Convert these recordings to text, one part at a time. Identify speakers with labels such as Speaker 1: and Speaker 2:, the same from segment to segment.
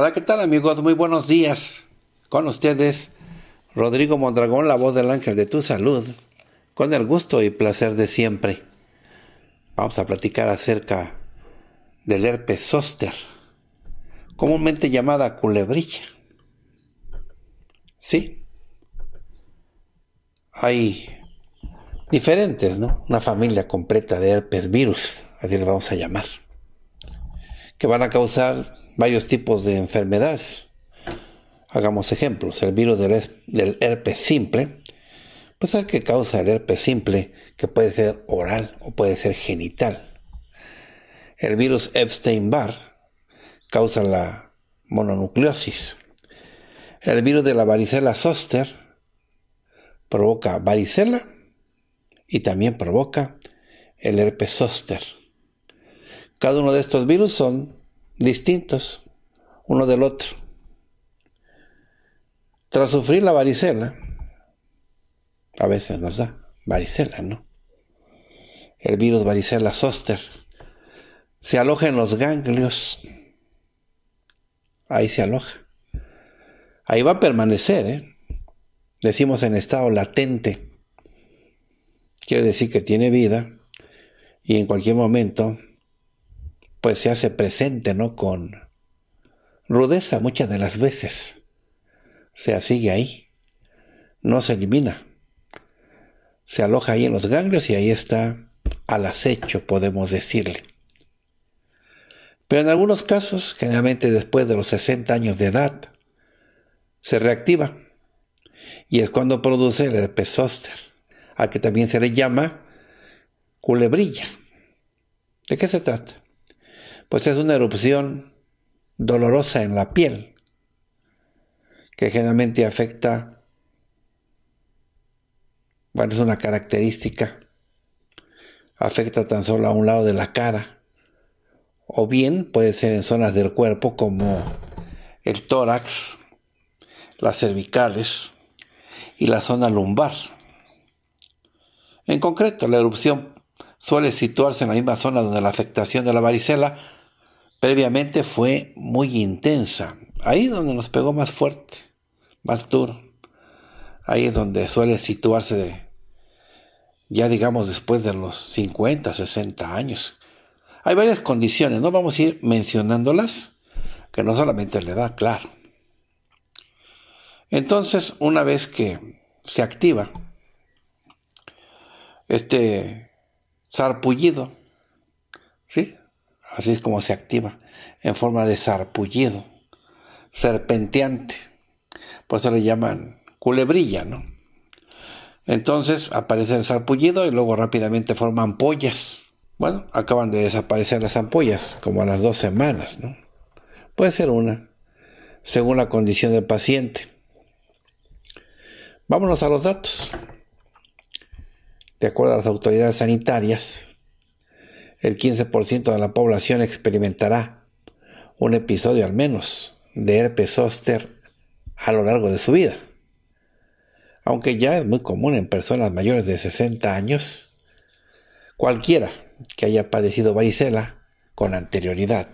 Speaker 1: Hola, ¿qué tal amigos? Muy buenos días. Con ustedes, Rodrigo Mondragón, la voz del ángel de tu salud, con el gusto y placer de siempre. Vamos a platicar acerca del herpes zóster, comúnmente llamada culebrilla. Sí, hay diferentes, ¿no? Una familia completa de herpes virus, así le vamos a llamar, que van a causar varios tipos de enfermedades. Hagamos ejemplos, el virus del, herpes simple, pues el que causa el herpes simple, que puede ser oral o puede ser genital. El virus Epstein-Barr causa la mononucleosis. El virus de la varicela zoster provoca varicela y también provoca el herpes zoster. Cada uno de estos virus son distintos uno del otro. Tras sufrir la varicela, a veces nos da varicela, ¿no? El virus varicela zoster se aloja en los ganglios. Ahí se aloja. Ahí va a permanecer, ¿eh? Decimos en estado latente. Quiere decir que tiene vida y en cualquier momento pues se hace presente, ¿no? Con rudeza muchas de las veces. Se sigue ahí, no se elimina. Se aloja ahí en los ganglios y ahí está al acecho, podemos decirle. Pero en algunos casos, generalmente después de los 60 años de edad, se reactiva. Y es cuando produce el herpes zóster, al que también se le llama culebrilla. ¿De qué se trata? pues es una erupción dolorosa en la piel, que generalmente afecta, bueno, es una característica, afecta tan solo a un lado de la cara, o bien puede ser en zonas del cuerpo como el tórax, las cervicales y la zona lumbar. En concreto, la erupción suele situarse en la misma zona donde la afectación de la varicela previamente fue muy intensa. Ahí es donde nos pegó más fuerte, más duro. Ahí es donde suele situarse ya digamos después de los 50, 60 años. Hay varias condiciones, no vamos a ir mencionándolas, que no solamente le da claro. Entonces, una vez que se activa este sarpullido, ¿sí? así es como se activa, en forma de sarpullido, serpenteante. Por eso le llaman culebrilla, ¿no? Entonces aparece el sarpullido y luego rápidamente forman ampollas. Bueno, acaban de desaparecer las ampollas, como a las dos semanas, ¿no? Puede ser una, según la condición del paciente. Vámonos a los datos. De acuerdo a las autoridades sanitarias, el 15% de la población experimentará un episodio al menos de herpes zóster a lo largo de su vida. Aunque ya es muy común en personas mayores de 60 años, cualquiera que haya padecido varicela con anterioridad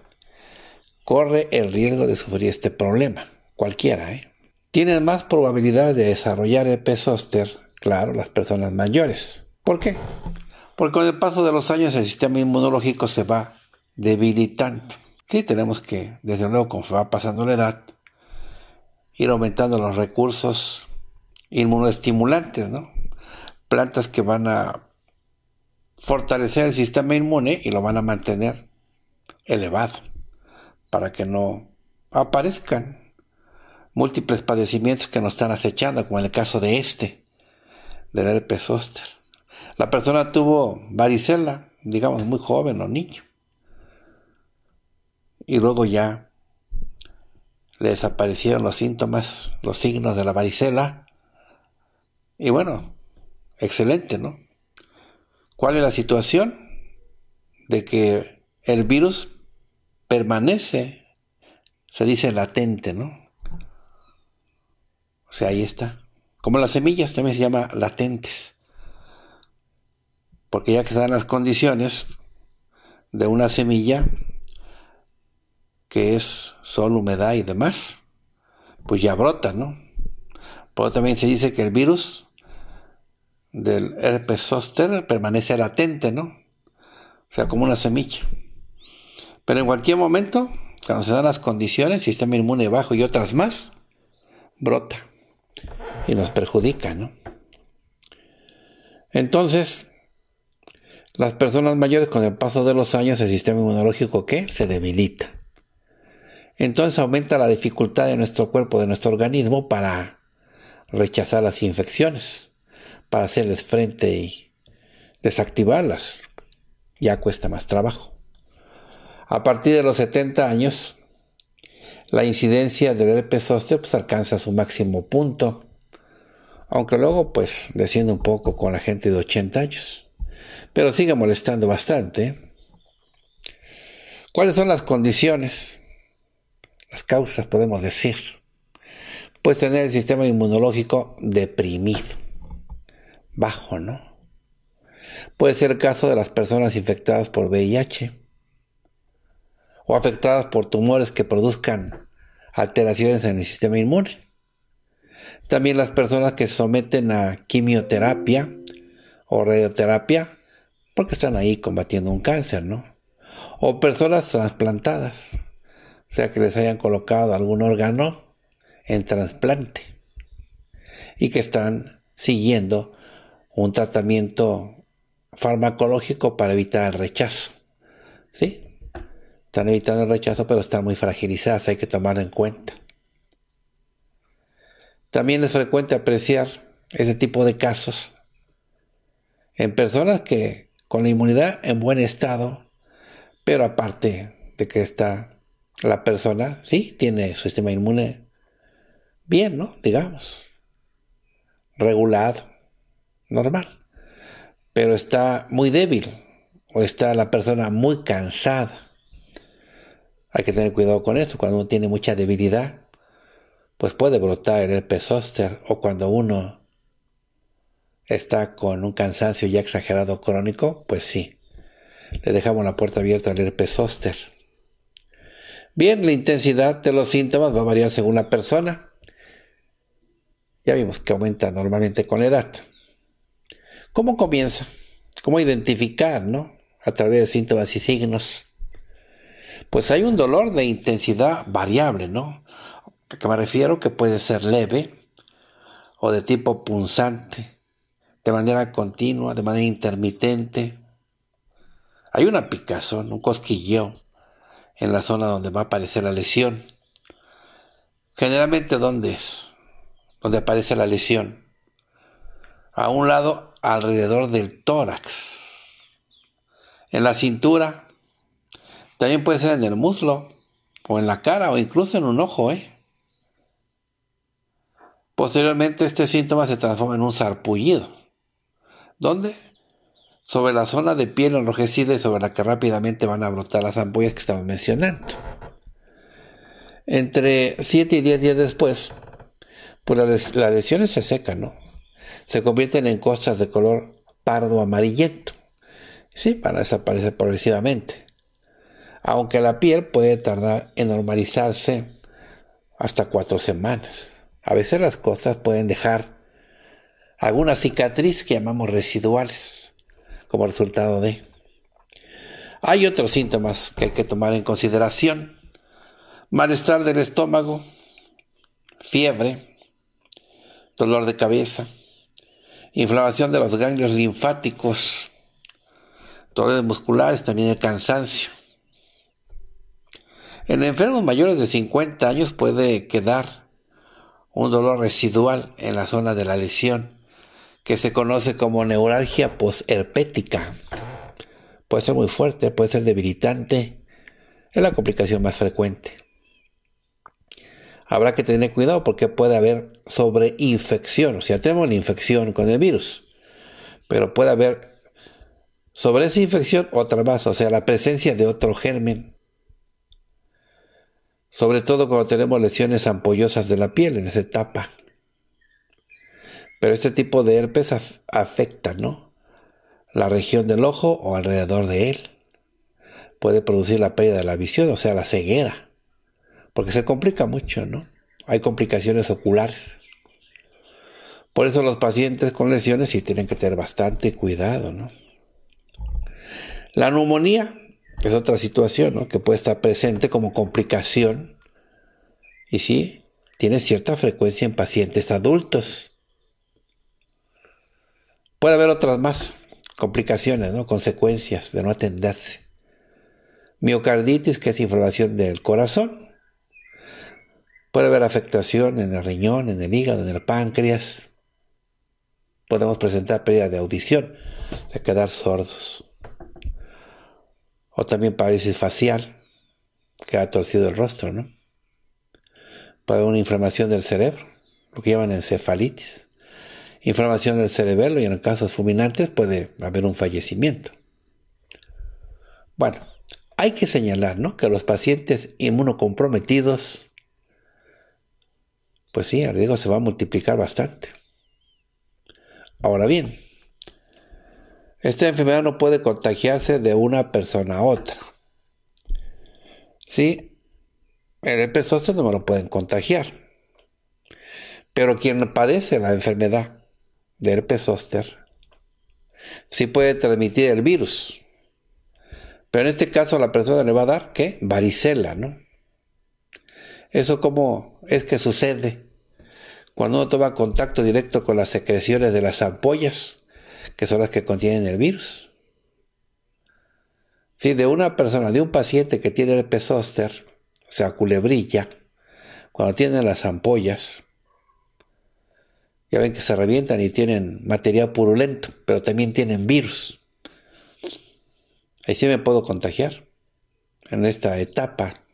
Speaker 1: corre el riesgo de sufrir este problema. Cualquiera, ¿eh? Tienen más probabilidad de desarrollar herpes zóster, claro, las personas mayores. ¿Por qué? Porque con el paso de los años el sistema inmunológico se va debilitando. Sí, tenemos que, desde luego, se va pasando la edad, ir aumentando los recursos inmunoestimulantes, ¿no? Plantas que van a fortalecer el sistema inmune y lo van a mantener elevado para que no aparezcan múltiples padecimientos que nos están acechando, como en el caso de este, del herpes zóster. La persona tuvo varicela, digamos, muy joven o niño. Y luego ya le desaparecieron los síntomas, los signos de la varicela. Y bueno, excelente, ¿no? ¿Cuál es la situación? De que el virus permanece, se dice latente, ¿no? O sea, ahí está. Como las semillas también se llama latentes porque ya que están las condiciones de una semilla que es sol, humedad y demás, pues ya brota, ¿no? Pero también se dice que el virus del herpes zoster permanece latente, ¿no? O sea, como una semilla. Pero en cualquier momento, cuando se dan las condiciones, sistema inmune bajo y otras más, brota y nos perjudica, ¿no? Entonces, las personas mayores con el paso de los años el sistema inmunológico se debilita. Entonces aumenta la dificultad de nuestro cuerpo, de nuestro organismo para rechazar las infecciones, para hacerles frente y desactivarlas. Ya cuesta más trabajo. A partir de los 70 años, la incidencia del herpes ósteo pues, alcanza su máximo punto, aunque luego pues desciende un poco con la gente de 80 años pero sigue molestando bastante. ¿Cuáles son las condiciones? Las causas, podemos decir. Puede tener el sistema inmunológico deprimido, bajo, ¿no? Puede ser el caso de las personas infectadas por VIH o afectadas por tumores que produzcan alteraciones en el sistema inmune. También las personas que someten a quimioterapia o radioterapia porque están ahí combatiendo un cáncer, ¿no? O personas trasplantadas, o sea, que les hayan colocado algún órgano en trasplante y que están siguiendo un tratamiento farmacológico para evitar el rechazo, ¿sí? Están evitando el rechazo, pero están muy fragilizadas, hay que tomar en cuenta. También es frecuente apreciar ese tipo de casos en personas que con la inmunidad en buen estado, pero aparte de que está la persona, sí, tiene su sistema inmune bien, ¿no? Digamos, regulado, normal, pero está muy débil o está la persona muy cansada. Hay que tener cuidado con eso. Cuando uno tiene mucha debilidad, pues puede brotar el pezóster o cuando uno está con un cansancio ya exagerado crónico, pues sí. Le dejamos la puerta abierta al herpes zóster. Bien, la intensidad de los síntomas va a variar según la persona. Ya vimos que aumenta normalmente con la edad. ¿Cómo comienza? ¿Cómo identificar, no? A través de síntomas y signos. Pues hay un dolor de intensidad variable, ¿no? A que me refiero que puede ser leve o de tipo punzante de manera continua, de manera intermitente. Hay una picazón, un cosquilleo en la zona donde va a aparecer la lesión. Generalmente, ¿dónde es? Donde aparece la lesión. A un lado, alrededor del tórax. En la cintura. También puede ser en el muslo, o en la cara, o incluso en un ojo, ¿eh? Posteriormente, este síntoma se transforma en un sarpullido ¿Dónde? Sobre la zona de piel enrojecida y sobre la que rápidamente van a brotar las ampollas que estamos mencionando. Entre 7 y 10 días después, pues las, lesiones se secan, ¿no? Se convierten en costas de color pardo amarillento. Sí, para desaparecer progresivamente. Aunque la piel puede tardar en normalizarse hasta cuatro semanas. A veces las costas pueden dejar alguna cicatriz que llamamos residuales como resultado de. Hay otros síntomas que hay que tomar en consideración. Malestar del estómago, fiebre, dolor de cabeza, inflamación de los ganglios linfáticos, dolores musculares, también el cansancio. En enfermos mayores de 50 años puede quedar un dolor residual en la zona de la lesión que se conoce como neuralgia posherpética. Puede ser muy fuerte, puede ser debilitante. Es la complicación más frecuente. Habrá que tener cuidado porque puede haber sobreinfección. O sea, tenemos la infección con el virus, pero puede haber sobre esa infección otra más, o sea, la presencia de otro germen. Sobre todo cuando tenemos lesiones ampollosas de la piel en esa etapa. Pero este tipo de herpes afecta, ¿no? La región del ojo o alrededor de él. Puede producir la pérdida de la visión, o sea, la ceguera. Porque se complica mucho, ¿no? Hay complicaciones oculares. Por eso los pacientes con lesiones sí tienen que tener bastante cuidado, ¿no? La neumonía es otra situación ¿no? que puede estar presente como complicación y sí, tiene cierta frecuencia en pacientes adultos. Puede haber otras más, complicaciones, ¿no? consecuencias de no atenderse. Miocarditis, que es inflamación del corazón. Puede haber afectación en el riñón, en el hígado, en el páncreas. Podemos presentar pérdida de audición, de quedar sordos. O también parálisis facial, que ha torcido el rostro, ¿no? Puede haber una inflamación del cerebro, lo que llaman encefalitis inflamación del cerebelo y en casos fulminantes puede haber un fallecimiento. Bueno, hay que señalar ¿no? que los pacientes inmunocomprometidos, pues sí, el riesgo se va a multiplicar bastante. Ahora bien, esta enfermedad no puede contagiarse de una persona a otra. Sí, el herpes no me lo pueden contagiar. Pero quien padece la enfermedad de herpes zóster sí puede transmitir el virus. Pero en este caso la persona le va a dar, ¿qué? Varicela, ¿no? Eso como es que sucede cuando uno toma contacto directo con las secreciones de las ampollas, que son las que contienen el virus. Si de una persona, de un paciente que tiene herpes zóster, o sea, culebrilla, cuando tiene las ampollas, ya ven que se revientan y tienen material purulento, pero también tienen virus. Ahí sí me puedo contagiar. En esta etapa,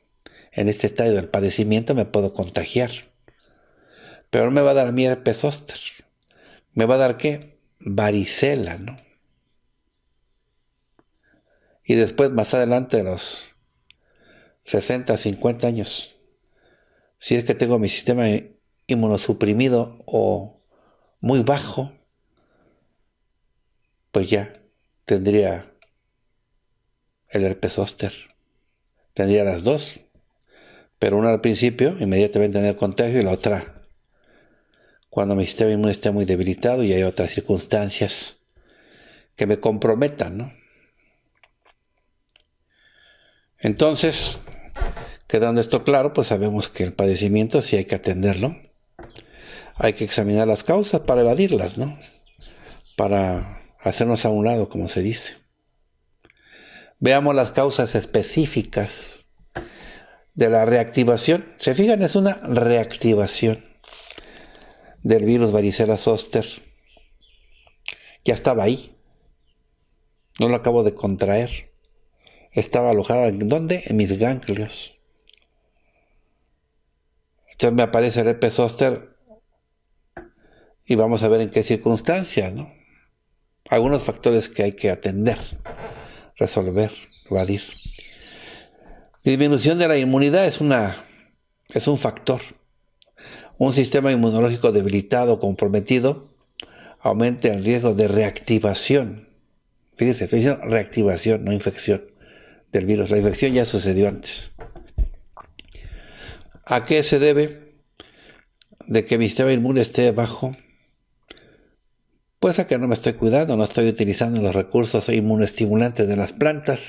Speaker 1: en este estadio del padecimiento, me puedo contagiar. Pero no me va a dar mi herpes ¿Me va a dar qué? Varicela, ¿no? Y después, más adelante, de los 60, 50 años, si es que tengo mi sistema inmunosuprimido o muy bajo, pues ya tendría el herpes zóster. Tendría las dos, pero una al principio, inmediatamente en el contagio, y la otra cuando mi sistema inmune esté muy debilitado y hay otras circunstancias que me comprometan, Entonces, quedando esto claro, pues sabemos que el padecimiento sí hay que atenderlo hay que examinar las causas para evadirlas, ¿no? Para hacernos a un lado, como se dice. Veamos las causas específicas de la reactivación. Se fijan, es una reactivación del virus varicela zoster. Ya estaba ahí. No lo acabo de contraer. Estaba alojada en dónde? En mis ganglios. Entonces me aparece el herpes zoster y vamos a ver en qué circunstancias, ¿no? Algunos factores que hay que atender, resolver, evadir. Disminución de la inmunidad es, una, es un factor. Un sistema inmunológico debilitado, comprometido, aumenta el riesgo de reactivación. Fíjense, estoy diciendo reactivación, no infección del virus. La infección ya sucedió antes. ¿A qué se debe de que mi sistema inmune esté bajo? Pues a que no me estoy cuidando, no estoy utilizando los recursos inmunoestimulantes de las plantas.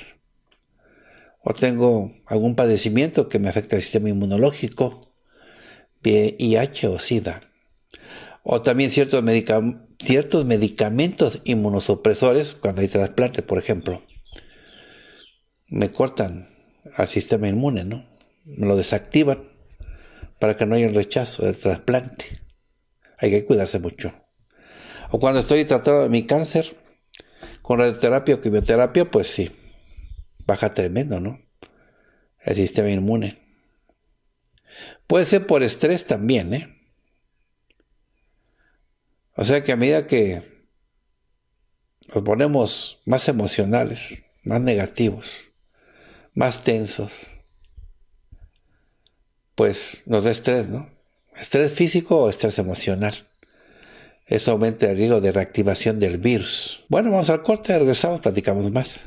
Speaker 1: O tengo algún padecimiento que me afecta al sistema inmunológico, VIH o SIDA. O también ciertos, medicamentos inmunosupresores, cuando hay trasplante, por ejemplo. Me cortan al sistema inmune, ¿no? Me lo desactivan para que no haya rechazo del trasplante. Hay que cuidarse mucho. O cuando estoy tratando de mi cáncer con radioterapia o quimioterapia, pues sí, baja tremendo, ¿no? El sistema inmune. Puede ser por estrés también, ¿eh? O sea que a medida que nos ponemos más emocionales, más negativos, más tensos, pues nos da estrés, ¿no? Estrés físico o estrés emocional. Eso aumenta el riesgo de reactivación del virus. Bueno, vamos al corte, regresamos, platicamos más.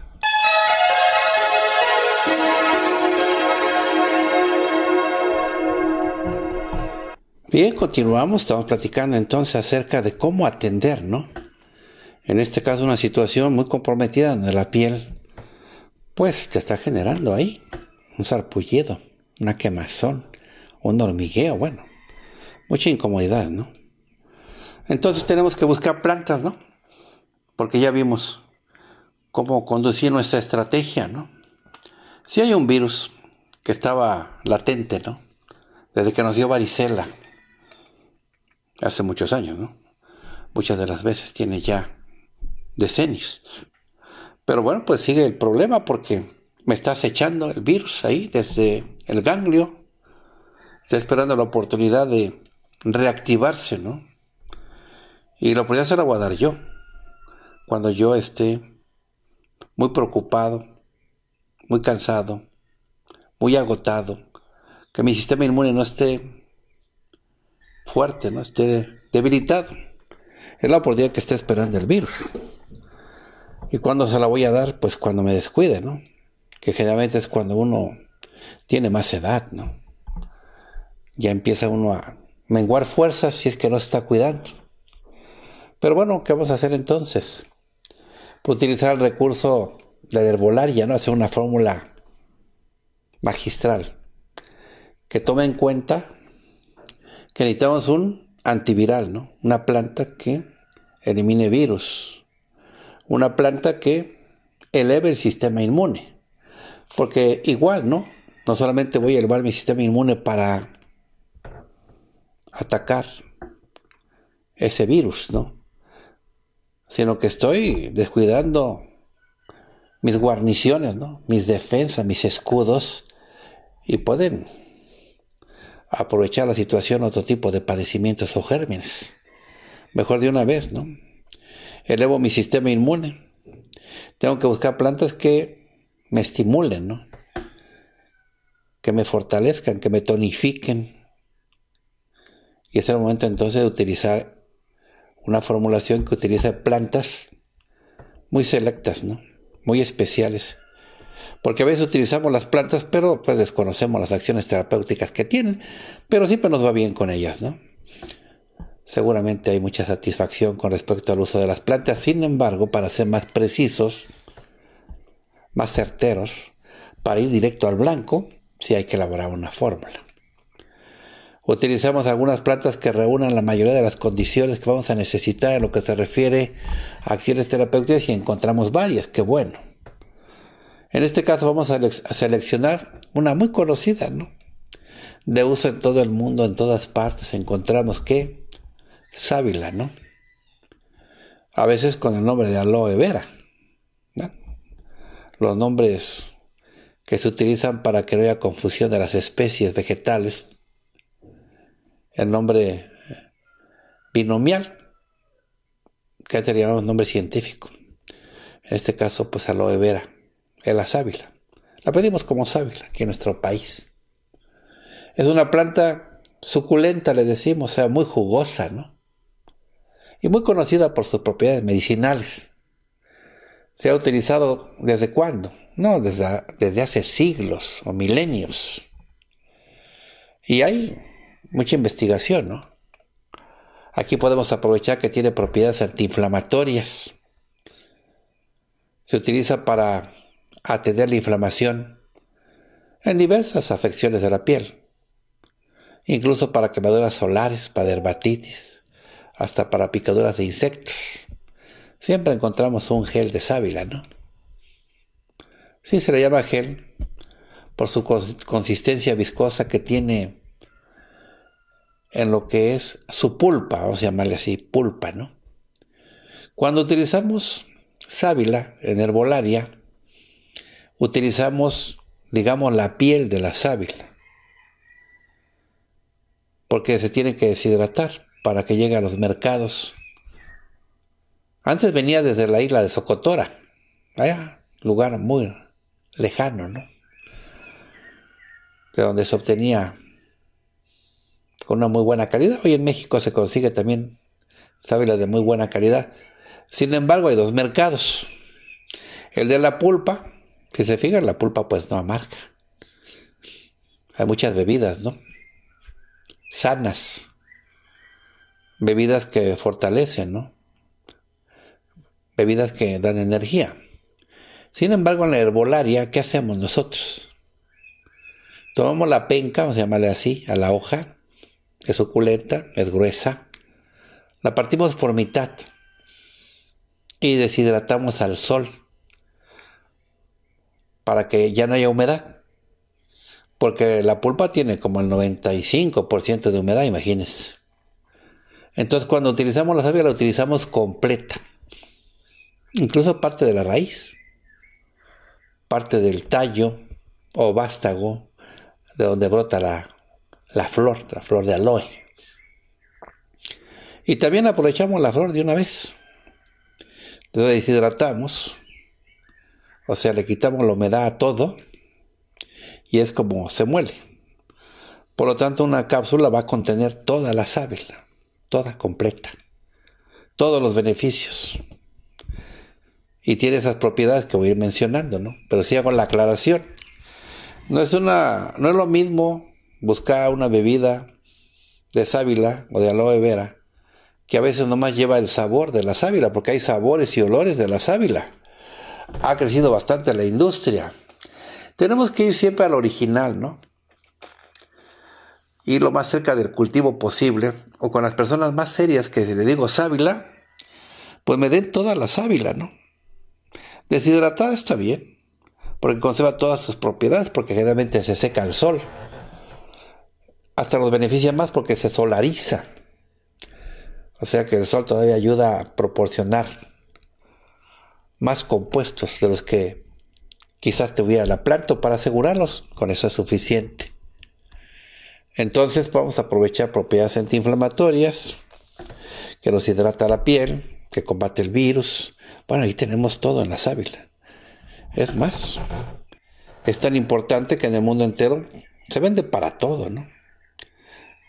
Speaker 1: Bien, continuamos, estamos platicando entonces acerca de cómo atender, ¿no? En este caso una situación muy comprometida donde la piel pues te está generando ahí un sarpullido, una quemazón, un hormigueo, bueno, mucha incomodidad, ¿no? Entonces tenemos que buscar plantas, ¿no? Porque ya vimos cómo conducir nuestra estrategia, ¿no? Si hay un virus que estaba latente, ¿no? Desde que nos dio varicela, hace muchos años, ¿no? Muchas de las veces tiene ya decenios. Pero bueno, pues sigue el problema porque me está acechando el virus ahí desde el ganglio. Está esperando la oportunidad de reactivarse, ¿no? Y la oportunidad se la voy a dar yo. Cuando yo esté muy preocupado, muy cansado, muy agotado, que mi sistema inmune no esté fuerte, no esté debilitado. Es la oportunidad que esté esperando el virus. ¿Y cuando se la voy a dar? Pues cuando me descuide, ¿no? Que generalmente es cuando uno tiene más edad, ¿no? Ya empieza uno a menguar fuerzas si es que no se está cuidando. Pero bueno, ¿qué vamos a hacer entonces? utilizar el recurso de herbolaria, ¿no? Hacer una fórmula magistral que tome en cuenta que necesitamos un antiviral, ¿no? Una planta que elimine virus. Una planta que eleve el sistema inmune. Porque igual, ¿no? No solamente voy a elevar mi sistema inmune para atacar ese virus, ¿no? sino que estoy descuidando mis guarniciones, mis defensas, mis escudos, y pueden aprovechar la situación otro tipo de padecimientos o gérmenes. Mejor de una vez, ¿no? Elevo mi sistema inmune. Tengo que buscar plantas que me estimulen, ¿no? Que me fortalezcan, que me tonifiquen. Y es el momento entonces de utilizar una formulación que utiliza plantas muy selectas, ¿no? muy especiales. Porque a veces utilizamos las plantas, pero pues desconocemos las acciones terapéuticas que tienen, pero siempre nos va bien con ellas, ¿no? Seguramente hay mucha satisfacción con respecto al uso de las plantas, sin embargo, para ser más precisos, más certeros, para ir directo al blanco, sí hay que elaborar una fórmula utilizamos algunas plantas que reúnan la mayoría de las condiciones que vamos a necesitar en lo que se refiere a acciones terapéuticas y encontramos varias, qué bueno. En este caso vamos a, seleccionar una muy conocida, ¿no? De uso en todo el mundo, en todas partes, encontramos que sábila, ¿no? A veces con el nombre de aloe vera. Los nombres que se utilizan para que no haya confusión de las especies vegetales el nombre binomial, que antes le llamamos nombre científico. En este caso, pues aloe vera, la sábila. La pedimos como sábila aquí en nuestro país. Es una planta suculenta, le decimos, o sea, muy jugosa, ¿no? Y muy conocida por sus propiedades medicinales. Se ha utilizado desde cuándo? No, desde, desde hace siglos o milenios. Y hay mucha investigación, ¿no? Aquí podemos aprovechar que tiene propiedades antiinflamatorias. Se utiliza para atender la inflamación en diversas afecciones de la piel, incluso para quemaduras solares, para dermatitis, hasta para picaduras de insectos. Siempre encontramos un gel de sábila, ¿no? Sí, se le llama gel por su consistencia viscosa que tiene en lo que es su pulpa, vamos a llamarle así, pulpa, ¿no? Cuando utilizamos sábila en herbolaria, utilizamos, digamos, la piel de la sábila, porque se tiene que deshidratar para que llegue a los mercados. Antes venía desde la isla de Socotora, allá, lugar muy lejano, ¿no? De donde se obtenía con una muy buena calidad. Hoy en México se consigue también sábila de muy buena calidad. Sin embargo, hay dos mercados. El de la pulpa, si se fijan, la pulpa pues no amarga. Hay muchas bebidas, ¿no? Sanas. Bebidas que fortalecen, ¿no? Bebidas que dan energía. Sin embargo, en la herbolaria, ¿qué hacemos nosotros? Tomamos la penca, vamos a llamarle así, a la hoja, es suculenta, es gruesa. La partimos por mitad y deshidratamos al sol para que ya no haya humedad. Porque la pulpa tiene como el 95% de humedad, imagínense. Entonces cuando utilizamos la savia la utilizamos completa. Incluso parte de la raíz, parte del tallo o vástago de donde brota la la flor, la flor de aloe. Y también aprovechamos la flor de una vez. La deshidratamos, o sea, le quitamos la humedad a todo y es como se muele. Por lo tanto, una cápsula va a contener toda la sábila, toda completa, todos los beneficios. Y tiene esas propiedades que voy a ir mencionando, ¿no? Pero sí hago la aclaración. No es, una, no es lo mismo busca una bebida de sábila o de aloe vera, que a veces nomás lleva el sabor de la sábila, porque hay sabores y olores de la sábila. Ha crecido bastante la industria. Tenemos que ir siempre al original, ¿no? Y lo más cerca del cultivo posible, o con las personas más serias que le digo sábila, pues me den toda la sábila, ¿no? Deshidratada está bien, porque conserva todas sus propiedades, porque generalmente se seca el sol hasta nos beneficia más porque se solariza. O sea que el sol todavía ayuda a proporcionar más compuestos de los que quizás tuviera la planta para asegurarlos. Con eso es suficiente. Entonces vamos a aprovechar propiedades antiinflamatorias, que nos hidrata la piel, que combate el virus. Bueno, ahí tenemos todo en la sábila. Es más, es tan importante que en el mundo entero se vende para todo, ¿no?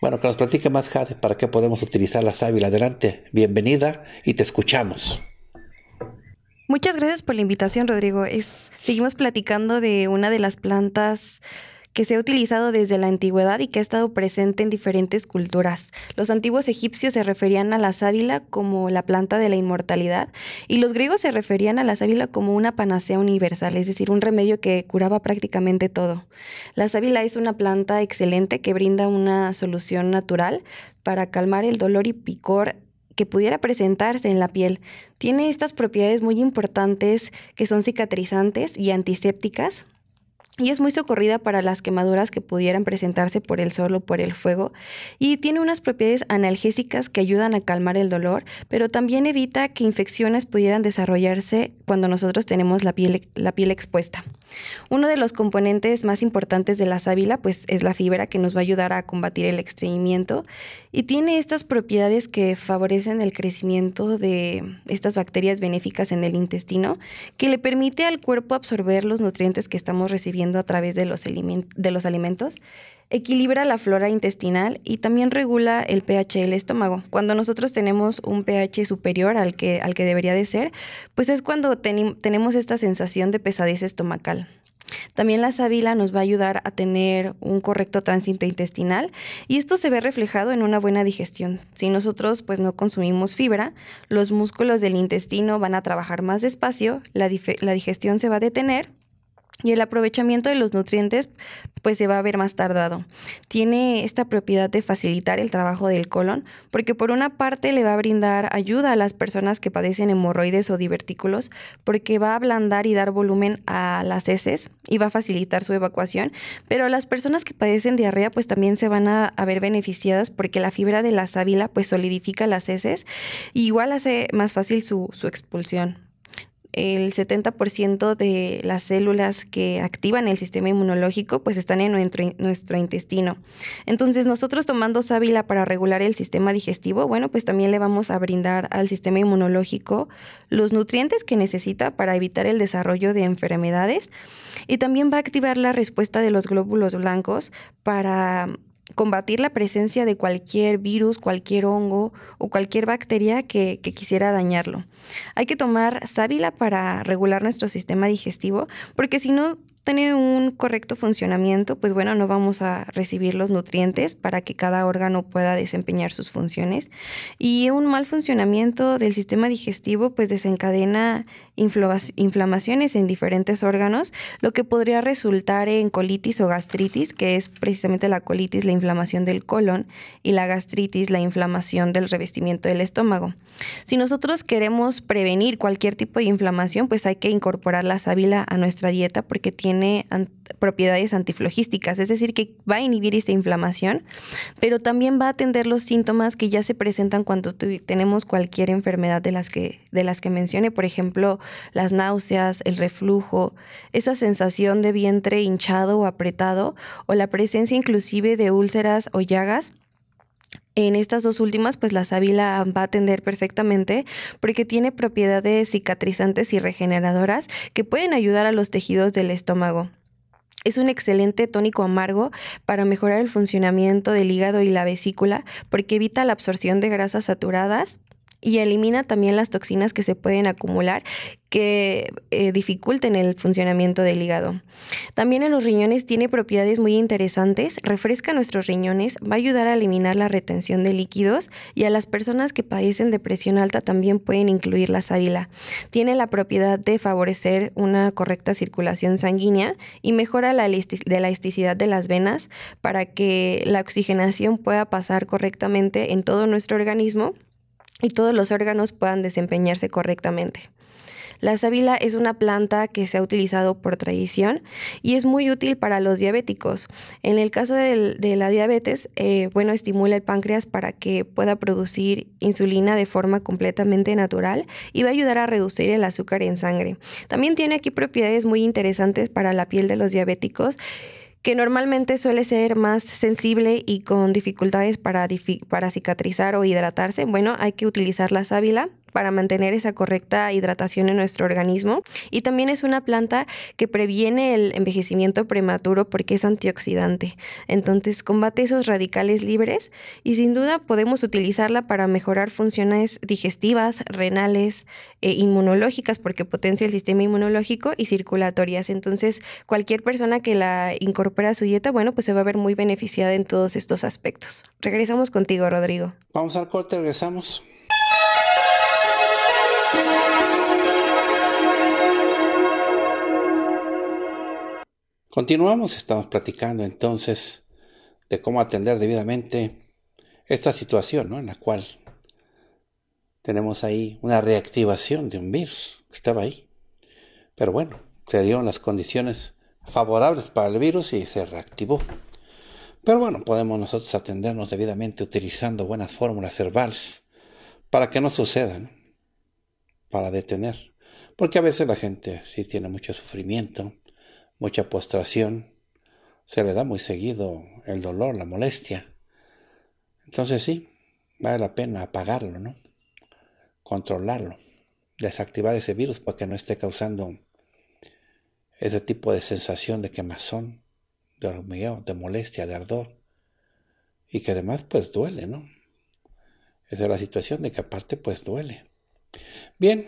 Speaker 1: Bueno, que nos platique más Jade para qué podemos utilizar la sábila. Adelante, bienvenida y te escuchamos.
Speaker 2: Muchas gracias por la invitación, Rodrigo. Es, seguimos platicando de una de las plantas que se ha utilizado desde la antigüedad y que ha estado presente en diferentes culturas. Los antiguos egipcios se referían a la sábila como la planta de la inmortalidad y los griegos se referían a la sábila como una panacea universal, es decir, un remedio que curaba prácticamente todo. La sábila es una planta excelente que brinda una solución natural para calmar el dolor y picor que pudiera presentarse en la piel. Tiene estas propiedades muy importantes que son cicatrizantes y antisépticas, y es muy socorrida para las quemaduras que pudieran presentarse por el sol o por el fuego y tiene unas propiedades analgésicas que ayudan a calmar el dolor, pero también evita que infecciones pudieran desarrollarse cuando nosotros tenemos la piel, la piel expuesta. Uno de los componentes más importantes de la sábila pues, es la fibra que nos va a ayudar a combatir el estreñimiento y tiene estas propiedades que favorecen el crecimiento de estas bacterias benéficas en el intestino que le permite al cuerpo absorber los nutrientes que estamos recibiendo a través de los, de los alimentos equilibra la flora intestinal y también regula el pH del estómago. Cuando nosotros tenemos un pH superior al que, al que debería de ser, pues es cuando tenemos esta sensación de pesadez estomacal. También la sábila nos va a ayudar a tener un correcto tránsito intestinal y esto se ve reflejado en una buena digestión. Si nosotros pues no consumimos fibra, los músculos del intestino van a trabajar más despacio, la, la digestión se va a detener y el aprovechamiento de los nutrientes pues se va a ver más tardado. Tiene esta propiedad de facilitar el trabajo del colon porque por una parte le va a brindar ayuda a las personas que padecen hemorroides o divertículos porque va a ablandar y dar volumen a las heces y va a facilitar su evacuación, pero las personas que padecen diarrea pues también se van a, ver beneficiadas porque la fibra de la sábila pues solidifica las heces y igual hace más fácil su expulsión el 70% de las células que activan el sistema inmunológico pues están en nuestro, intestino. Entonces nosotros tomando sábila para regular el sistema digestivo, bueno, pues también le vamos a brindar al sistema inmunológico los nutrientes que necesita para evitar el desarrollo de enfermedades y también va a activar la respuesta de los glóbulos blancos para combatir la presencia de cualquier virus, cualquier hongo o cualquier bacteria que, quisiera dañarlo. Hay que tomar sábila para regular nuestro sistema digestivo, porque si no, tener un correcto funcionamiento, pues bueno, no vamos a recibir los nutrientes para que cada órgano pueda desempeñar sus funciones. Y un mal funcionamiento del sistema digestivo, pues desencadena inflamaciones en diferentes órganos, lo que podría resultar en colitis o gastritis, que es precisamente la colitis, la inflamación del colon, y la gastritis, la inflamación del revestimiento del estómago. Si nosotros queremos prevenir cualquier tipo de inflamación, pues hay que incorporar la sábila a nuestra dieta porque tiene tiene propiedades antiflogísticas, es decir, que va a inhibir esta inflamación, pero también va a atender los síntomas que ya se presentan cuando tenemos cualquier enfermedad de las que, de las que mencioné, por ejemplo, las náuseas, el reflujo, esa sensación de vientre hinchado o apretado, o la presencia inclusive de úlceras o llagas en estas dos últimas, pues la sábila va a atender perfectamente porque tiene propiedades cicatrizantes y regeneradoras que pueden ayudar a los tejidos del estómago. Es un excelente tónico amargo para mejorar el funcionamiento del hígado y la vesícula porque evita la absorción de grasas saturadas y elimina también las toxinas que se pueden acumular que eh, dificulten el funcionamiento del hígado. También en los riñones tiene propiedades muy interesantes, refresca nuestros riñones, va a ayudar a eliminar la retención de líquidos y a las personas que padecen de presión alta también pueden incluir la sábila. Tiene la propiedad de favorecer una correcta circulación sanguínea y mejora la elasticidad de las venas para que la oxigenación pueda pasar correctamente en todo nuestro organismo y todos los órganos puedan desempeñarse correctamente. La sábila es una planta que se ha utilizado por tradición y es muy útil para los diabéticos. En el caso de, la diabetes, eh, bueno, estimula el páncreas para que pueda producir insulina de forma completamente natural y va a ayudar a reducir el azúcar en sangre. También tiene aquí propiedades muy interesantes para la piel de los diabéticos que normalmente suele ser más sensible y con dificultades para, para cicatrizar o hidratarse, bueno, hay que utilizar la sábila para mantener esa correcta hidratación en nuestro organismo y también es una planta que previene el envejecimiento prematuro porque es antioxidante. Entonces combate esos radicales libres y sin duda podemos utilizarla para mejorar funciones digestivas, renales, e inmunológicas porque potencia el sistema inmunológico y circulatorias. Entonces cualquier persona que la incorpore a su dieta, bueno, pues se va a ver muy beneficiada en todos estos aspectos. Regresamos contigo,
Speaker 1: Rodrigo. Vamos al corte, regresamos. Continuamos, estamos platicando entonces de cómo atender debidamente esta situación ¿no? en la cual tenemos ahí una reactivación de un virus que estaba ahí. Pero bueno, se dieron las condiciones favorables para el virus y se reactivó. Pero bueno, podemos nosotros atendernos debidamente utilizando buenas fórmulas herbales para que no sucedan, para detener. Porque a veces la gente sí tiene mucho sufrimiento, mucha postración, se le da muy seguido el dolor, la molestia. Entonces sí, vale la pena apagarlo, ¿no? Controlarlo, desactivar ese virus para que no esté causando ese tipo de sensación de quemazón, de hormigueo, de molestia, de ardor. Y que además pues duele, ¿no? Esa es la situación de que aparte pues duele. Bien,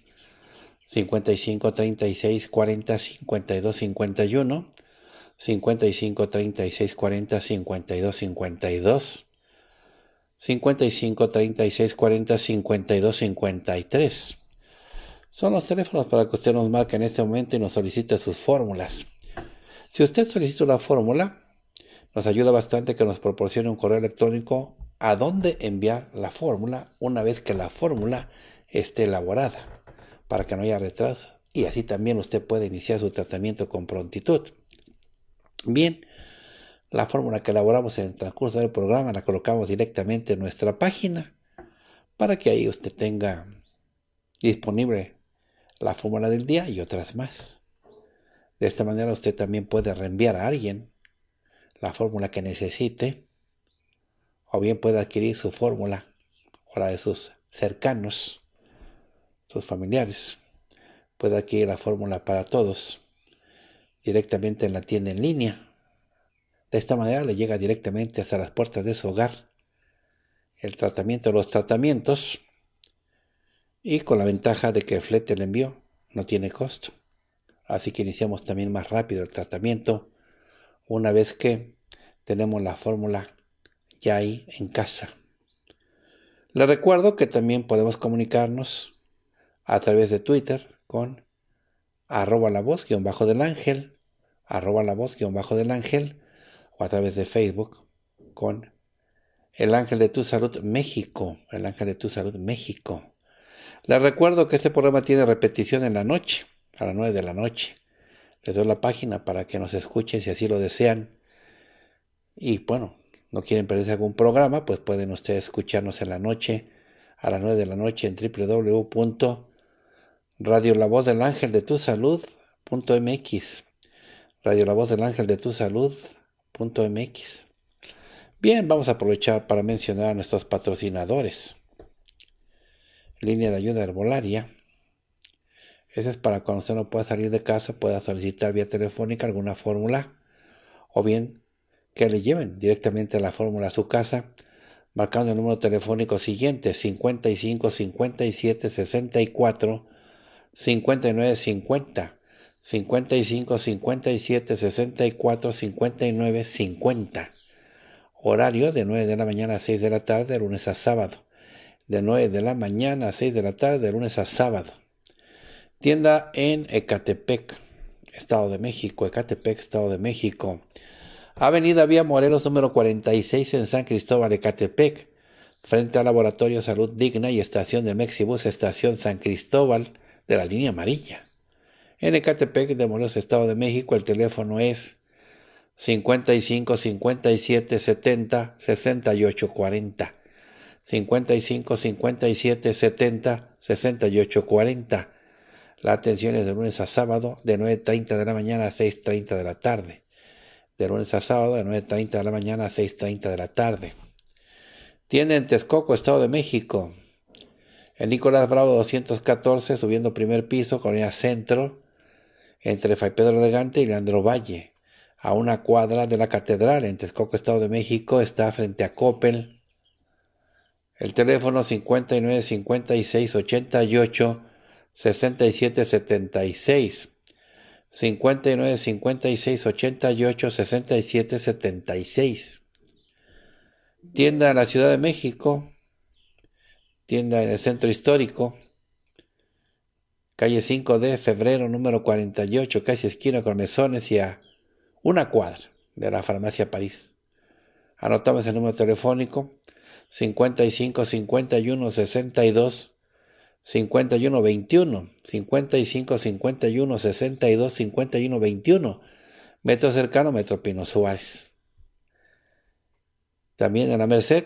Speaker 1: 55 36 40 52 51, 55 36 40 52 52, 55 36 40 52 53. Son los teléfonos para que usted nos marque en este momento y nos solicite sus fórmulas. Si usted solicita una fórmula, nos ayuda bastante que nos proporcione un correo electrónico a dónde enviar la fórmula una vez que la fórmula esté elaborada para que no haya retraso y así también usted puede iniciar su tratamiento con prontitud. Bien, la fórmula que elaboramos en el transcurso del programa la colocamos directamente en nuestra página para que ahí usted tenga disponible la fórmula del día y otras más. De esta manera usted también puede reenviar a alguien la fórmula que necesite o bien puede adquirir su fórmula o la de sus cercanos sus familiares. Puede adquirir la fórmula para todos directamente en la tienda en línea. De esta manera le llega directamente hasta las puertas de su hogar el tratamiento de los tratamientos y con la ventaja de que el flete el envío no tiene costo. Así que iniciamos también más rápido el tratamiento una vez que tenemos la fórmula ya ahí en casa. le recuerdo que también podemos comunicarnos a través de Twitter con arroba la voz guión bajo del ángel, arroba la voz guión bajo del ángel, o a través de Facebook con el ángel de tu salud México, el ángel de tu salud México. Les recuerdo que este programa tiene repetición en la noche, a las 9 de la noche. Les doy la página para que nos escuchen si así lo desean. Y bueno, no quieren perderse algún programa, pues pueden ustedes escucharnos en la noche, a las 9 de la noche en www Radio La Voz del Ángel de Tu Salud punto .mx. Radio La Voz del Ángel de Tu Salud punto .mx. Bien, vamos a aprovechar para mencionar a nuestros patrocinadores. Línea de ayuda herbolaria. Esa es para cuando usted no pueda salir de casa, pueda solicitar vía telefónica alguna fórmula o bien que le lleven directamente la fórmula a su casa marcando el número telefónico siguiente 55 57 64 59, 50, 55, 57, 64, 59, 50. Horario de 9 de la mañana a 6 de la tarde, lunes a sábado. De 9 de la mañana a 6 de la tarde, lunes a sábado. Tienda en Ecatepec, Estado de México. Ecatepec, Estado de México. Avenida Vía Morelos, número 46, en San Cristóbal, Ecatepec. Frente al Laboratorio Salud Digna y Estación de Mexibus, Estación San Cristóbal de la línea amarilla. En Ecatepec de Morelos, Estado de México, el teléfono es 55 57 70 68 40. 55 57 70 68 40. La atención es de lunes a sábado de 9.30 de la mañana a 6.30 de la tarde. De lunes a sábado de 9.30 de la mañana a 6.30 de la tarde. Tienda en Texcoco, Estado de México. El Nicolás Bravo 214 subiendo primer piso, Colonia Centro, entre Fray Pedro de Gante y Leandro Valle. A una cuadra de la catedral en Texcoco, Estado de México, está frente a Coppel. El teléfono 59 56 88 67 76. 59 56 88 67 76. Tienda de la Ciudad de México, tienda en el centro histórico, calle 5 de febrero, número 48, casi esquina con mesones y a una cuadra de la farmacia París. Anotamos el número telefónico 55 51 62 51 21 55 51 62 51 21 metro cercano metro Pino Suárez también en la Merced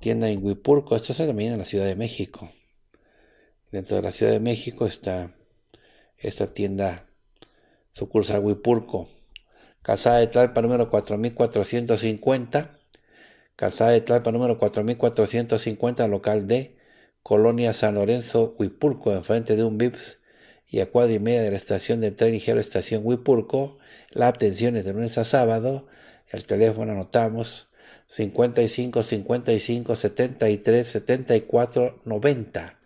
Speaker 1: tienda en Huipurco. Esto se termina en la Ciudad de México. Dentro de la Ciudad de México está esta tienda sucursal Huipurco. Calzada de Tlalpa número 4450. Calzada de Tlalpa número 4450, local de Colonia San Lorenzo, Huipulco. enfrente de un VIPS y a cuadra y media de la estación del tren ligero Estación Huipurco. La atención es de lunes a sábado. El teléfono anotamos 55, 55, 73, 74, 90.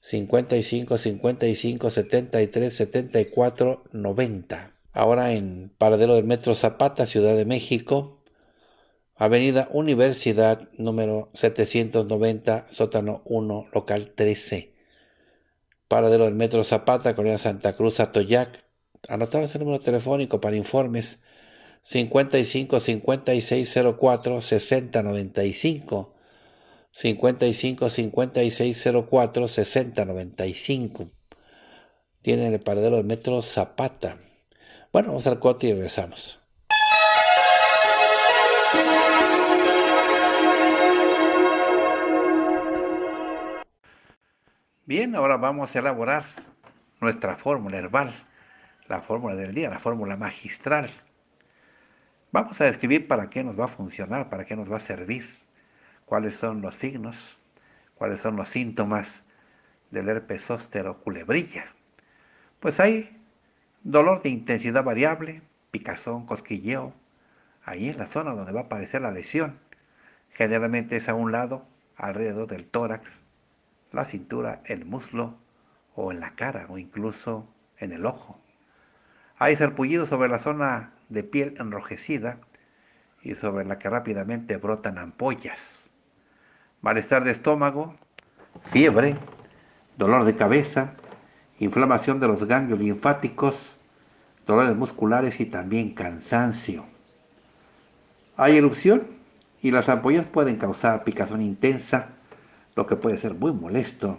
Speaker 1: 55, 55, 73, 74, 90. Ahora en Paradero del Metro Zapata, Ciudad de México. Avenida Universidad, número 790, sótano 1, local 13. Paradero del Metro Zapata, Correa Santa Cruz, Atoyac. Anotaba el número telefónico para informes 55 56 04 60 95 55 56 04 60 95 Tiene el paradero del metro Zapata. Bueno, vamos al corte y regresamos. Bien, ahora vamos a elaborar nuestra fórmula herbal, la fórmula del día, la fórmula magistral Vamos a describir para qué nos va a funcionar, para qué nos va a servir, cuáles son los signos, cuáles son los síntomas del herpes zóster o culebrilla. Pues hay dolor de intensidad variable, picazón, cosquilleo, ahí en la zona donde va a aparecer la lesión. Generalmente es a un lado, alrededor del tórax, la cintura, el muslo o en la cara o incluso en el ojo. Hay serpullido sobre la zona de piel enrojecida y sobre la que rápidamente brotan ampollas, malestar de estómago, fiebre, dolor de cabeza, inflamación de los ganglios linfáticos, dolores musculares y también cansancio. Hay erupción y las ampollas pueden causar picazón intensa, lo que puede ser muy molesto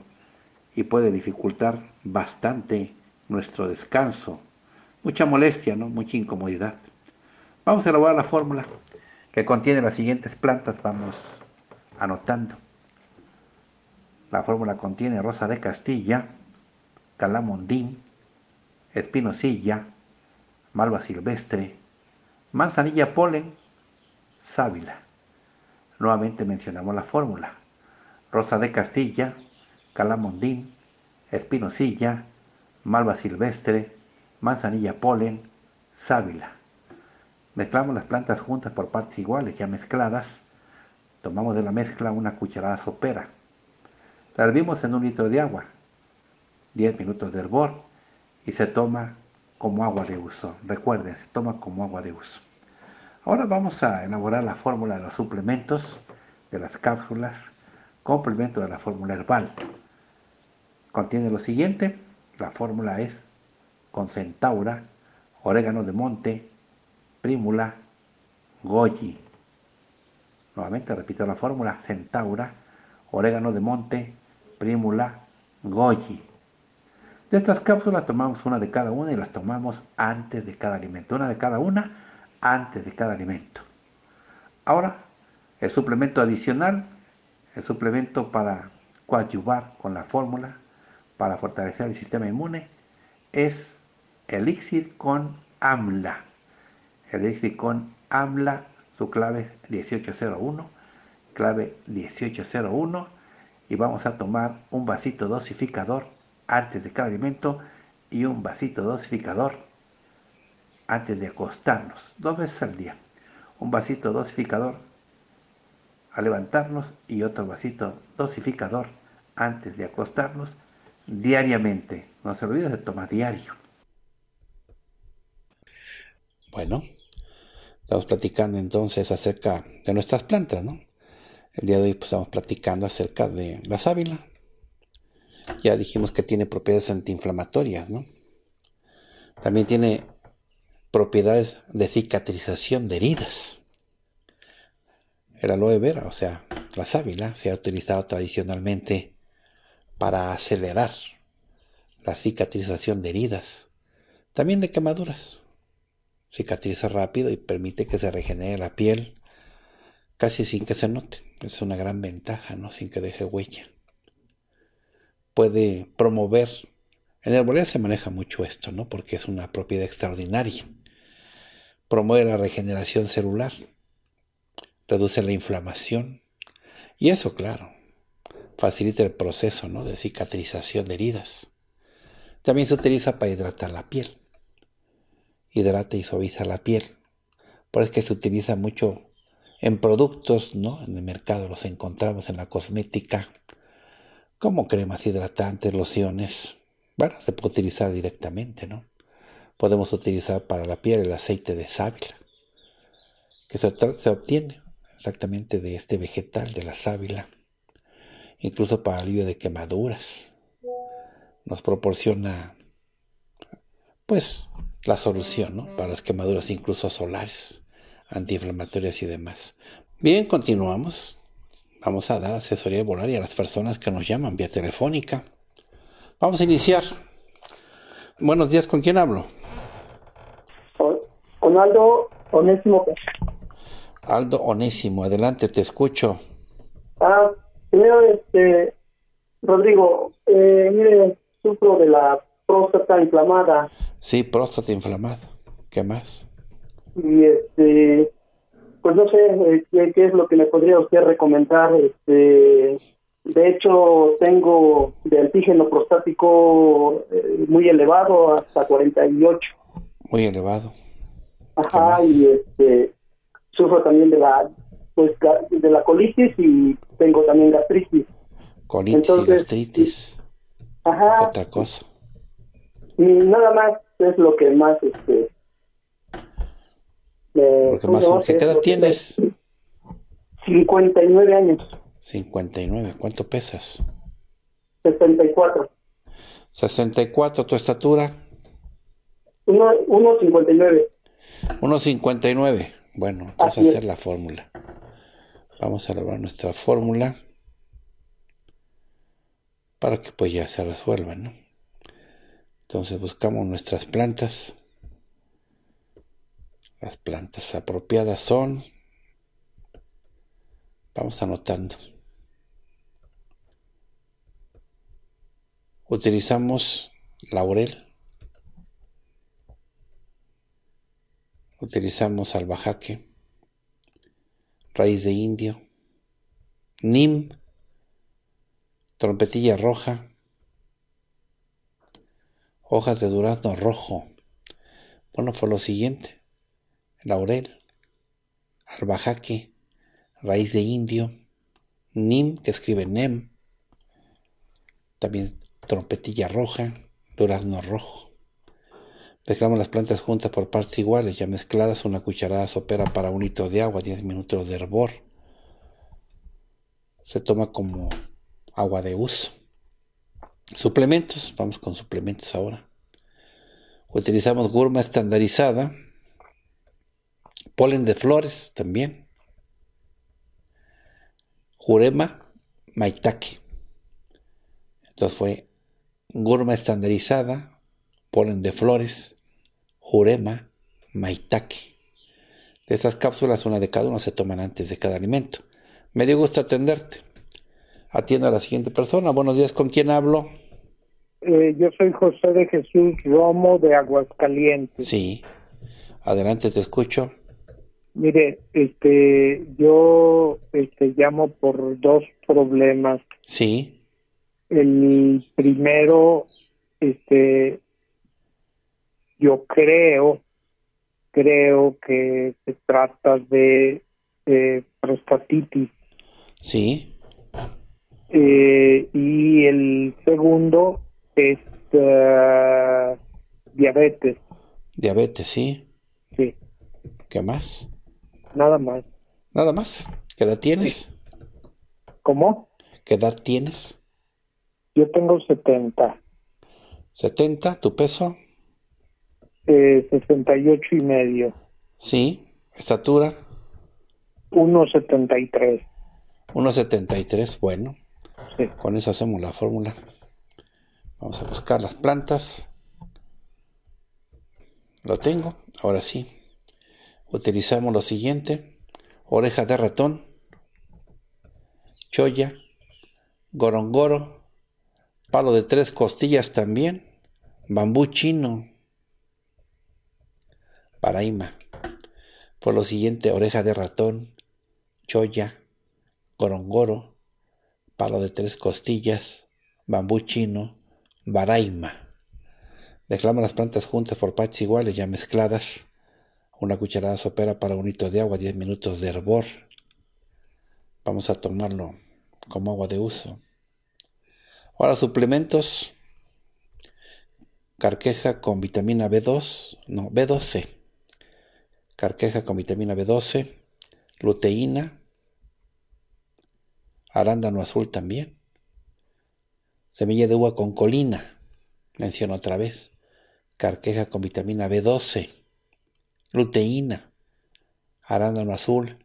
Speaker 1: y puede dificultar bastante nuestro descanso mucha molestia, ¿no? mucha incomodidad. Vamos a elaborar la fórmula que contiene las siguientes plantas, vamos anotando. La fórmula contiene rosa de castilla, calamondín, espinosilla, malva silvestre, manzanilla polen, sábila. Nuevamente mencionamos la fórmula. Rosa de Castilla, calamondín, espinosilla, malva silvestre, manzanilla polen, sábila. Mezclamos las plantas juntas por partes iguales, ya mezcladas. Tomamos de la mezcla una cucharada sopera. La hervimos en un litro de agua, 10 minutos de hervor y se toma como agua de uso. Recuerden, se toma como agua de uso. Ahora vamos a elaborar la fórmula de los suplementos, de las cápsulas, complemento de la fórmula herbal. Contiene lo siguiente, la fórmula es con centaura, orégano de monte, primula, goji. Nuevamente repito la fórmula, centaura, orégano de monte, primula, goji. De estas cápsulas tomamos una de cada una y las tomamos antes de cada alimento. Una de cada una antes de cada alimento. Ahora, el suplemento adicional, el suplemento para coadyuvar con la fórmula, para fortalecer el sistema inmune, es elixir con AMLA. Elixir con AMLA, su clave es 1801, clave 1801 y vamos a tomar un vasito dosificador antes de cada alimento y un vasito dosificador antes de acostarnos, dos veces al día. Un vasito dosificador al levantarnos y otro vasito dosificador antes de acostarnos diariamente. No se olvides de tomar diario. Bueno, estamos platicando entonces acerca de nuestras plantas, ¿no? El día de hoy pues, estamos platicando acerca de la sábila. Ya dijimos que tiene propiedades antiinflamatorias, ¿no? También tiene propiedades de cicatrización de heridas. El aloe vera, o sea, la sábila, se ha utilizado tradicionalmente para acelerar la cicatrización de heridas, también de quemaduras cicatriza rápido y permite que se regenere la piel casi sin que se note. Es una gran ventaja, ¿no? Sin que deje huella. Puede promover. En herbolaria se maneja mucho esto, ¿no? Porque es una propiedad extraordinaria. Promueve la regeneración celular. Reduce la inflamación. Y eso, claro, facilita el proceso ¿no? de cicatrización de heridas. También se utiliza para hidratar la piel hidrata y suaviza la piel. Por eso es que se utiliza mucho en productos, ¿no? En el mercado los encontramos en la cosmética, como cremas hidratantes, lociones. Bueno, se puede utilizar directamente, ¿no? Podemos utilizar para la piel el aceite de sábila, que se, se obtiene exactamente de este vegetal, de la sábila, incluso para alivio de quemaduras. Nos proporciona, pues, la solución ¿no? para las quemaduras incluso solares, antiinflamatorias y demás. Bien, continuamos. Vamos a dar asesoría y a las personas que nos llaman vía telefónica. Vamos a iniciar. Buenos días, ¿con quién hablo?
Speaker 3: Con Aldo Onésimo.
Speaker 1: Aldo Onésimo, adelante, te escucho.
Speaker 3: Ah, primero, este, Rodrigo, eh, mire, sufro de la próstata inflamada.
Speaker 1: Sí, próstata inflamada. ¿Qué más?
Speaker 3: Y este, pues no sé eh, qué, es lo que me podría usted recomendar. Este, de hecho, tengo de antígeno prostático eh, muy elevado, hasta 48. Muy elevado. Ajá, y este, sufro también de la, pues, de la colitis y tengo también gastritis.
Speaker 1: Colitis y gastritis. ajá. Otra cosa
Speaker 3: nada más es lo que más este ¿Qué edad tienes? 59
Speaker 1: años. 59. ¿Cuánto pesas?
Speaker 3: 64.
Speaker 1: 64. ¿Tu estatura?
Speaker 3: 1,59.
Speaker 1: 1,59. bueno, vas a hacer la fórmula. Vamos a elaborar nuestra fórmula para que pues ya se resuelva, ¿no? Entonces buscamos nuestras plantas. Las plantas apropiadas son, vamos anotando. Utilizamos laurel. Utilizamos albajaque, raíz de indio, nim, trompetilla roja, hojas de durazno rojo. Bueno, fue pues lo siguiente. Laurel, arbajaque, raíz de indio, nim, que escribe nem, también trompetilla roja, durazno rojo. Mezclamos las plantas juntas por partes iguales, ya mezcladas una cucharada sopera para un litro de agua, 10 minutos de hervor. Se toma como agua de uso. Suplementos, vamos con suplementos ahora. Utilizamos gurma estandarizada, polen de flores también, jurema, maitake. Entonces fue gurma estandarizada, polen de flores, jurema, maitake. De estas cápsulas, una de cada una se toman antes de cada alimento. Me dio gusto atenderte. Atiendo a la siguiente persona. Buenos días, ¿con quién hablo?
Speaker 3: Eh, yo soy José de Jesús Romo de Aguascalientes.
Speaker 1: Sí. Adelante, te escucho.
Speaker 3: Mire, este, yo este, llamo por dos problemas. Sí. El primero, este, yo creo, creo que se trata de eh, prostatitis. Sí. Eh, y el segundo es eh, diabetes.
Speaker 1: Diabetes, sí. Sí. ¿Qué más? Nada más. Nada más. ¿Qué edad tienes? ¿Cómo? ¿Qué edad tienes? Yo tengo 70. ¿70? ¿Tu peso?
Speaker 3: Eh, 68 y medio.
Speaker 1: Sí. ¿Estatura?
Speaker 3: 1,73.
Speaker 1: 1,73, bueno. Con eso hacemos la fórmula. Vamos a buscar las plantas. Lo tengo. Ahora sí. Utilizamos lo siguiente. Oreja de ratón. Choya. Gorongoro. Palo de tres costillas también. Bambú chino. Paraima. Por lo siguiente, oreja de ratón. Choya. Gorongoro palo de tres costillas, bambú chino, baraima. Declama las plantas juntas por partes iguales ya mezcladas. Una cucharada sopera para un hito de agua, 10 minutos de hervor. Vamos a tomarlo como agua de uso. Ahora suplementos. Carqueja con vitamina B2, no, B12. Carqueja con vitamina B12, luteína, arándano azul también. Semilla de uva con colina, menciono otra vez. Carqueja con vitamina B12, luteína, arándano azul,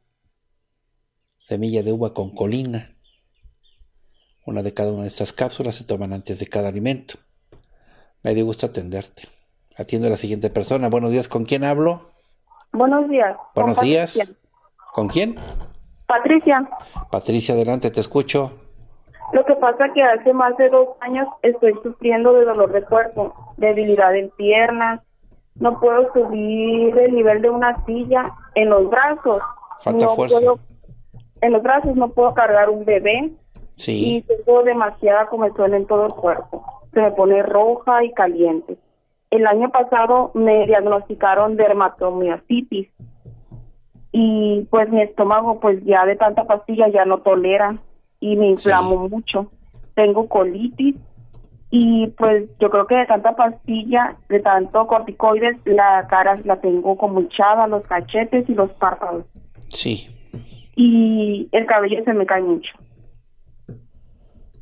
Speaker 1: semilla de uva con colina. Una de cada una de estas cápsulas se toman antes de cada alimento. Me dio gusto atenderte. Atiendo a la siguiente persona. Buenos días, ¿con quién hablo?
Speaker 3: Buenos días.
Speaker 1: Buenos días. ¿Con quién? Patricia. Patricia, adelante, te escucho.
Speaker 3: Lo que pasa es que hace más de dos años estoy sufriendo de dolor de cuerpo, debilidad en piernas, no puedo subir el nivel de una silla en los brazos. no Puedo, en los brazos no puedo cargar un bebé. Y tengo demasiada comezón en todo el cuerpo. Se me pone roja y caliente. El año pasado me diagnosticaron dermatomiositis, y pues mi estómago pues ya de tanta pastilla ya no tolera y me inflamo mucho. Tengo colitis y pues yo creo que de tanta pastilla, de tanto corticoides, la cara la tengo como hinchada, los cachetes y los párpados. Sí. Y el cabello se me cae mucho.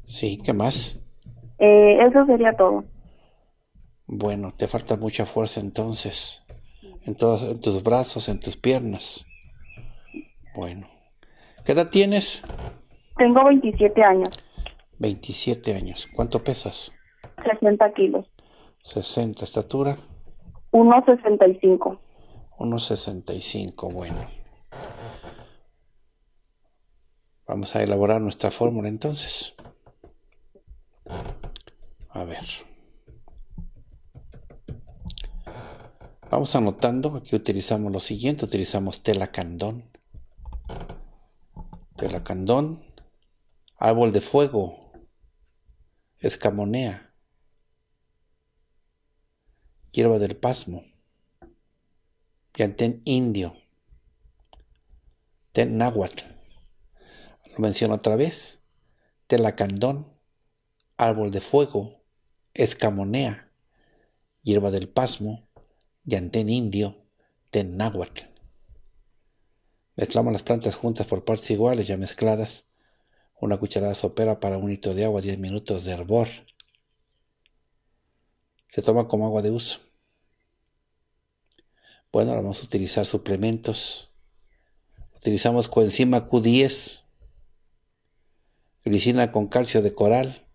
Speaker 1: Sí, ¿qué más?
Speaker 3: Eh, eso sería todo.
Speaker 1: Bueno, te falta mucha fuerza entonces, en tus brazos, en tus piernas. Bueno. ¿Qué edad tienes?
Speaker 3: Tengo 27 años.
Speaker 1: 27 años. ¿Cuánto pesas?
Speaker 3: 60 kilos.
Speaker 1: 60. ¿Estatura?
Speaker 3: 1,65.
Speaker 1: 1,65, bueno. Vamos a elaborar nuestra fórmula entonces. A ver. Vamos anotando. Aquí utilizamos lo siguiente. Utilizamos tela candón. Telacandón, Árbol de Fuego, Escamonea, Hierba del Pasmo, Yantén Indio, Ten Náhuatl. Lo menciono otra vez. Telacandón, Árbol de Fuego, Escamonea, Hierba del Pasmo, Yantén Indio, Ten Mezclamos las plantas juntas por partes iguales ya mezcladas. Una cucharada sopera para un litro de agua, 10 minutos de hervor. Se toma como agua de uso. Bueno, ahora vamos a utilizar suplementos. Utilizamos coenzima Q10, glicina con calcio de coral.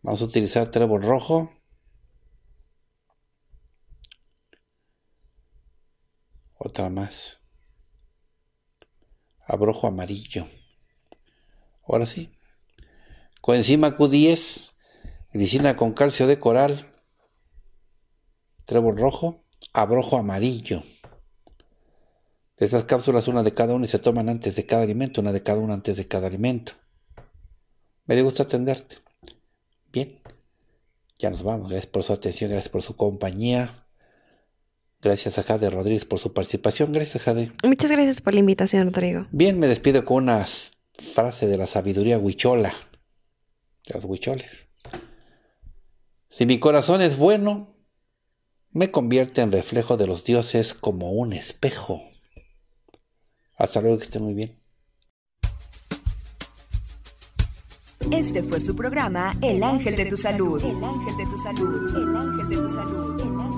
Speaker 1: Vamos a utilizar trébol rojo, Otra más. Abrojo amarillo. Ahora sí. Coenzima Q10, glicina con calcio de coral, trébol rojo, abrojo amarillo. De estas cápsulas, una de cada una y se toman antes de cada alimento, una de cada una antes de cada alimento. Me dio gusto atenderte. Bien, ya nos vamos. Gracias por su atención, gracias por su compañía. Gracias a Jade Rodríguez por su participación. Gracias, Jade.
Speaker 2: Muchas gracias por la invitación, Rodrigo.
Speaker 1: Bien, me despido con una frase de la sabiduría huichola. De los huicholes. Si mi corazón es bueno, me convierte en reflejo de los dioses como un espejo. Hasta luego, que esté muy bien.
Speaker 2: Este fue su programa El Ángel de tu Salud. El Ángel de tu Salud. El Ángel de tu Salud. El ángel de tu salud.